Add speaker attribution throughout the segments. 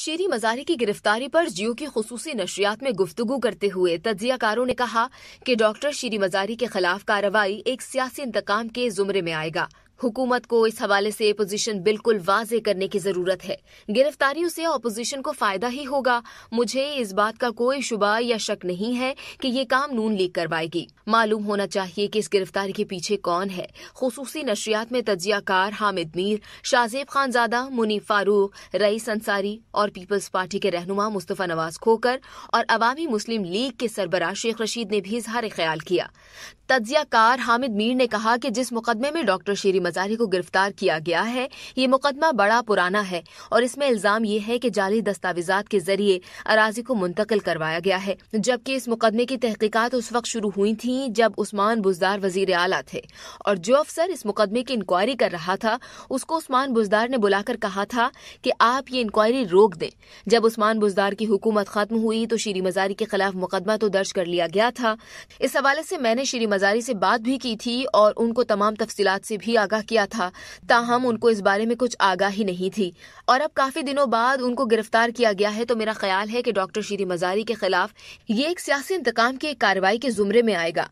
Speaker 1: शेरी मजारी की गिरफ्तारी पर जियो की खसूसी नशरियात में गुफ्तगु करते हुए तजियाकारों ने कहा कि डॉक्टर शेरी मजारी के खिलाफ कार्रवाई एक सियासी इंतकाम के जुमरे में आएगा हुकूमत को इस हवाले से पोजीशन बिल्कुल वाजे करने की जरूरत है गिरफ्तारियों से अपोजिशन को फायदा ही होगा मुझे इस बात का कोई शुबा या शक नहीं है कि ये काम नून लीग करवाएगी मालूम होना चाहिए कि इस गिरफ्तारी के पीछे कौन है खसूसी नशरियात में तजियाकार हामिद मीर शाहजेब खानजादा मुनी फारूक रईस अंसारी और पीपल्स पार्टी के रहनुमा मुस्तफ़ा नवाज खोकर और अवामी मुस्लिम लीग के सरबराह शेख रशीद ने भी इजहार ख्याल किया तजियाकार हामिद मीर ने कहा कि जिस मुकदमे में डॉक्टर शेरी मजारी को गिरफ्तार किया गया है ये मुकदमा बड़ा पुराना है और इसमें इल्जाम ये है कि जाली दस्तावेजात के जरिए अराजी को मुंतकिल करवाया गया है जबकि इस मुकदमे की तहकीकात उस वक्त शुरू हुई थी जब उस्मान बुजदार वजीर आला थे और जो अफसर इस मुकदमे की इंक्वायरी कर रहा था उसको उस्मान बुजदार ने बुलाकर कहा था कि आप ये इंक्वायरी रोक दें जब उस्मान बुजदार की हुकूमत खत्म हुई तो शेरी मजारी के खिलाफ मुकदमा तो दर्ज कर लिया गया था इस हवाले से मैंने श्री हजारी से बात भी की थी और उनको तमाम तफसीलात से भी आगाह किया था ताहम उनको इस बारे में कुछ आगाही नहीं थी और अब काफी दिनों बाद उनको गिरफ्तार किया गया है तो मेरा ख्याल है कि डॉक्टर श्री मजारी के खिलाफ ये एक सियासी इंतकाम की एक कार्रवाई के जुमरे में आएगा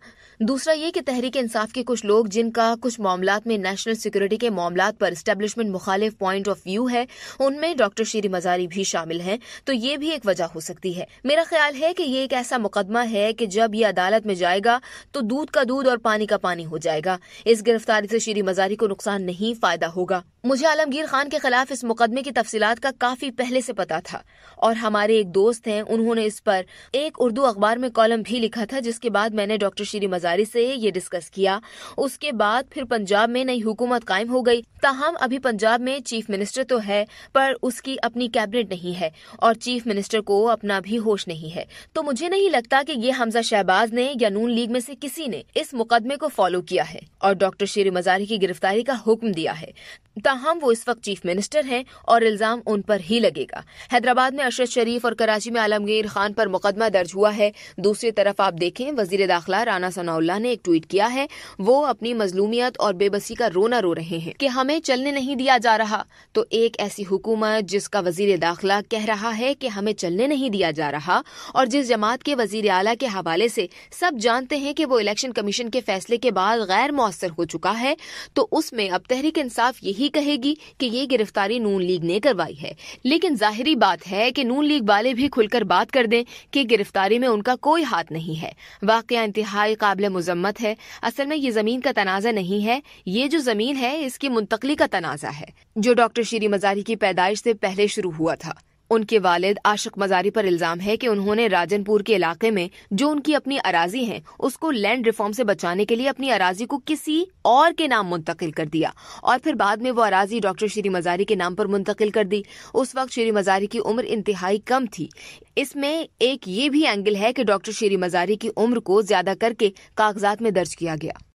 Speaker 1: दूसरा ये कि तहरीक इंसाफ के कुछ लोग जिनका कुछ मामला में नेशनल सिक्योरिटी के मामला पर स्टेब्लिशमेंट मुखालिफ पॉइंट ऑफ व्यू है उनमें डॉक्टर श्री मजारी भी शामिल हैं तो ये भी एक वजह हो सकती है मेरा ख्याल है कि ये एक ऐसा मुकदमा है कि जब ये अदालत में जाएगा तो दूध का दूध और पानी का पानी हो जाएगा इस गिरफ्तारी से श्री मजारी को नुकसान नहीं फायदा होगा मुझे आलमगीर खान के खिलाफ इस मुकदमे की तफसीत का काफी पहले से पता था और हमारे एक दोस्त हैं उन्होंने इस पर एक उर्दू अखबार में कॉलम भी लिखा था जिसके बाद मैंने डॉक्टर श्री मजारी से ये डिस्कस किया उसके बाद फिर पंजाब में नई हुकूमत कायम हो गई ताहम अभी पंजाब में चीफ मिनिस्टर तो है पर उसकी अपनी कैबिनेट नहीं है और चीफ मिनिस्टर को अपना भी होश नहीं है तो मुझे नहीं लगता कि ये हमजा शहबाज ने या नून लीग में से किसी ने इस मुकदमे को फॉलो किया है और डॉक्टर शेर मजारी की गिरफ्तारी का हुक्म दिया है ताहम वो इस वक्त चीफ मिनिस्टर हैं और इल्जाम उन पर ही लगेगा हैदराबाद में अशरद शरीफ और कराची में आलमगीर खान पर मुकदमा दर्ज हुआ है दूसरी तरफ आप देखें वजीर दाखिला राना सनाउल्ला ने एक ट्वीट किया है वो अपनी मजलूमियत और बेबसी का रोना रो रहे हैं कि हमें चलने नहीं दिया जा रहा तो एक ऐसी हुकूमत जिसका वजीर दाखिला कह रहा है कि हमें चलने नहीं दिया जा रहा और जिस जमात के वजीर आला के हवाले से सब जानते हैं कि वो इलेक्शन कमीशन के फैसले के बाद गैर मौसर हो चुका है तो उसमें अब तहरीक इंसाफ यही भी कहेगी कि ये गिरफ्तारी नून लीग ने करवाई है लेकिन जाहिरी बात है कि नून लीग वाले भी खुलकर बात कर दें कि गिरफ्तारी में उनका कोई हाथ नहीं है वाक़ इंतहाई काबिल मजम्मत है असल में ये जमीन का तनाजा नहीं है ये जो जमीन है इसकी मुंतकली का तनाजा है जो डॉक्टर श्री मजारी की पैदाइश से पहले शुरू हुआ था उनके वालिद आशिक मजारी पर इल्जाम है कि उन्होंने राजनपुर के इलाके में जो उनकी अपनी अराजी है उसको लैंड रिफॉर्म से बचाने के लिए अपनी अराजी को किसी और के नाम मुंतकिल कर दिया और फिर बाद में वो अराजी डॉक्टर श्री मजारी के नाम पर मुंतकिल कर दी उस वक्त श्री मजारी की उम्र इंतहाई कम थी इसमें एक ये भी एंगल है कि डॉक्टर श्री मजारी की उम्र को ज्यादा करके कागजात में दर्ज किया गया